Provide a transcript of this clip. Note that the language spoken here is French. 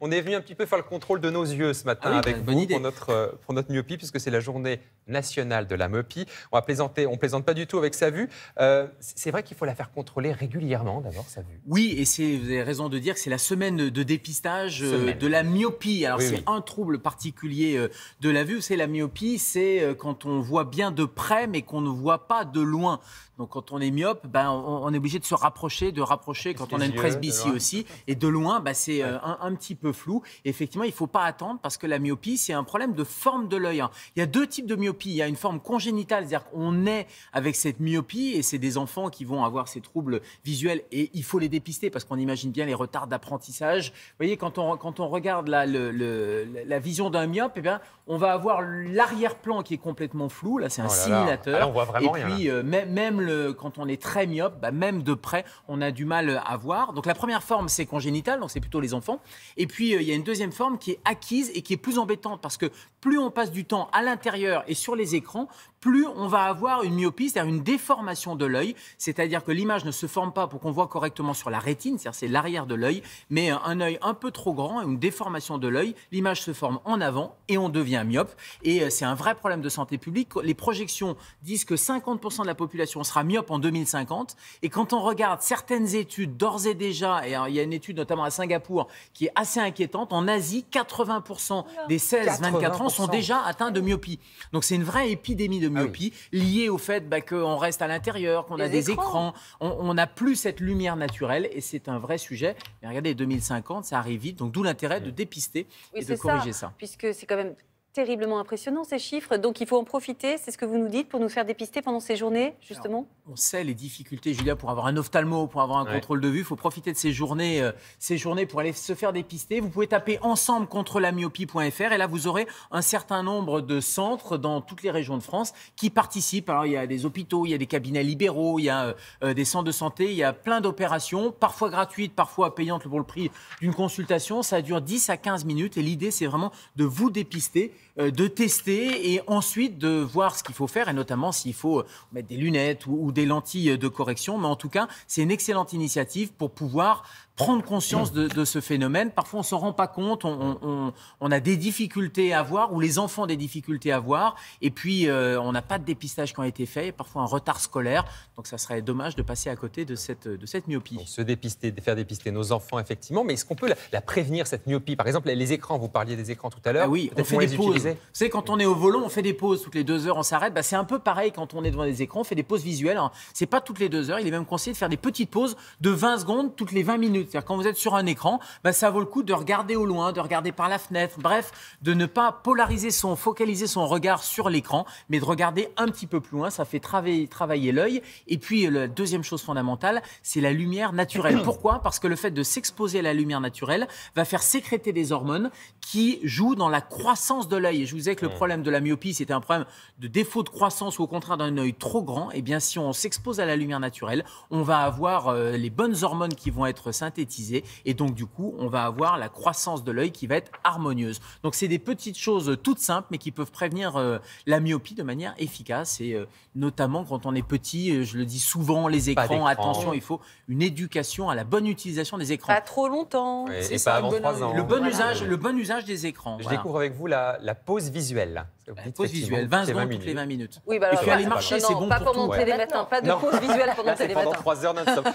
on est venu un petit peu faire le contrôle de nos yeux ce matin ah avec bah, vous Pour, notre, euh, pour notre myopie, puisque c'est la journée nationale de la myopie. On va plaisanter, on plaisante pas du tout avec sa vue. Euh, c'est vrai qu'il faut la faire contrôler régulièrement d'abord, sa vue. Oui, et vous avez raison de dire que c'est la semaine de dépistage euh, de la myopie. Alors c'est un trouble particulier de la vue, c'est la myopie, c'est quand on voit bien de près mais qu'on ne voit pas de loin. Donc quand on est myope, ben, on, est obligé de se rapprocher, de rapprocher quand on a une presbytie aussi. Et de loin, ben, c'est euh, un, petit peu flou. effectivement, il ne faut pas attendre parce que la myopie, c'est un problème de forme de l'œil. Hein. Il y a deux types de myopie. Il y a une forme congénitale, c'est-à-dire qu'on est avec cette myopie et c'est des enfants qui vont avoir ces troubles visuels et il faut les dépister parce qu'on imagine bien les retards d'apprentissage. Vous voyez, quand on, quand on regarde la, le, la vision d'un myope, eh bien, on va avoir l'arrière-plan qui est complètement flou. Là, c'est un simulateur. et puis, même le, quand on est très myope, bah, même de près, on a du mal à voir. Donc la première forme, c'est congénitale, donc c'est plutôt les enfants. Et puis, euh, il y a une deuxième forme qui est acquise et qui est plus embêtante parce que plus on passe du temps à l'intérieur et sur les écrans, plus on va avoir une myopie, c'est-à-dire une déformation de l'œil, c'est-à-dire que l'image ne se forme pas pour qu'on voit correctement sur la rétine, c'est-à-dire c'est l'arrière de l'œil, mais un œil un peu trop grand, une déformation de l'œil, l'image se forme en avant et on devient myope. Et euh, c'est un vrai problème de santé publique. Les projections disent que 50% de la population sera myope en 2050. Et quand on regarde certaines études d'ores et déjà, et il y a une étude notamment à Singapour, qui est assez inquiétante. En Asie, 80% des 16-24 ans sont déjà atteints de myopie. Donc c'est une vraie épidémie de ah myopie liée au fait bah, qu'on reste à l'intérieur, qu'on a des écrans, on n'a plus cette lumière naturelle et c'est un vrai sujet. Mais regardez, 2050, ça arrive vite, donc d'où l'intérêt de dépister et de corriger ça. ça. Puisque c'est quand même terriblement impressionnant ces chiffres. Donc il faut en profiter, c'est ce que vous nous dites, pour nous faire dépister pendant ces journées, justement On sait les difficultés, Julia, pour avoir un ophtalmo, pour avoir un contrôle de vue. Il faut profiter de ces journées, euh, ces journées pour aller se faire dépister. Vous pouvez taper ensemble contre la myopie.fr et là vous aurez un certain nombre de centres dans toutes les régions de France qui participent. Alors il y a des hôpitaux, il y a des cabinets libéraux, il y a euh, des centres de santé, il y a plein d'opérations, parfois gratuites, parfois payantes pour le prix d'une consultation. Ça dure 10 à 15 minutes et l'idée c'est vraiment de vous dépister euh, de tester et ensuite de voir ce qu'il faut faire, et notamment s'il faut euh, mettre des lunettes ou, des lentilles euh, de correction. Mais en tout cas, c'est une excellente initiative pour pouvoir prendre conscience de, ce phénomène. Parfois, on ne s'en rend pas compte, on, a des difficultés à voir, ou les enfants ont des difficultés à voir, et puis on n'a pas de dépistage qui a été fait, parfois un retard scolaire. Donc, ça serait dommage de passer à côté de cette, de cette myopie. se dépister, faire dépister nos enfants, effectivement, mais est-ce qu'on peut la, prévenir, cette myopie Par exemple, les écrans, vous parliez des écrans tout à l'heure. Ah oui, on les des vous C'est quand on est au volant, on fait des pauses toutes les deux heures, on s'arrête. Bah, c'est un peu pareil quand on est devant des écrans, on fait des pauses visuelles. Hein. C'est pas toutes les deux heures. Il est même conseillé de faire des petites pauses de 20 secondes toutes les 20 minutes. C'est-à-dire quand vous êtes sur un écran, bah, ça vaut le coup de regarder au loin, de regarder par la fenêtre. Bref, de ne pas polariser son, focaliser son regard sur l'écran, mais de regarder un petit peu plus loin. Ça fait travailler, travailler l'œil. Et puis la deuxième chose fondamentale, c'est la lumière naturelle. Pourquoi Parce que le fait de s'exposer à la lumière naturelle va faire sécréter des hormones qui jouent dans la croissance de l'œil, et je vous disais que le problème de la myopie, c'était un problème de défaut de croissance ou au contraire d'un œil trop grand, et eh bien si on s'expose à la lumière naturelle, on va avoir euh, les bonnes hormones qui vont être synthétisées, et donc du coup, on va avoir la croissance de l'œil qui va être harmonieuse. Donc c'est des petites choses toutes simples, mais qui peuvent prévenir euh, la myopie de manière efficace, et euh, notamment quand on est petit, je le dis souvent, les écrans, attention, il faut une éducation à la bonne utilisation des écrans. Pas trop longtemps. Et c'est ça, pas avant ans. Le bon, usage, le bon usage des écrans. Je découvre avec vous la, la pause visuelle. La pause visuelle, 20 secondes toutes les 20 minutes. Oui, bah alors, et puis aller bah, marcher, c'est bon pas pour, tout. monter matins, pas de pause visuelle pendant monter pendant 3 heures non-stop.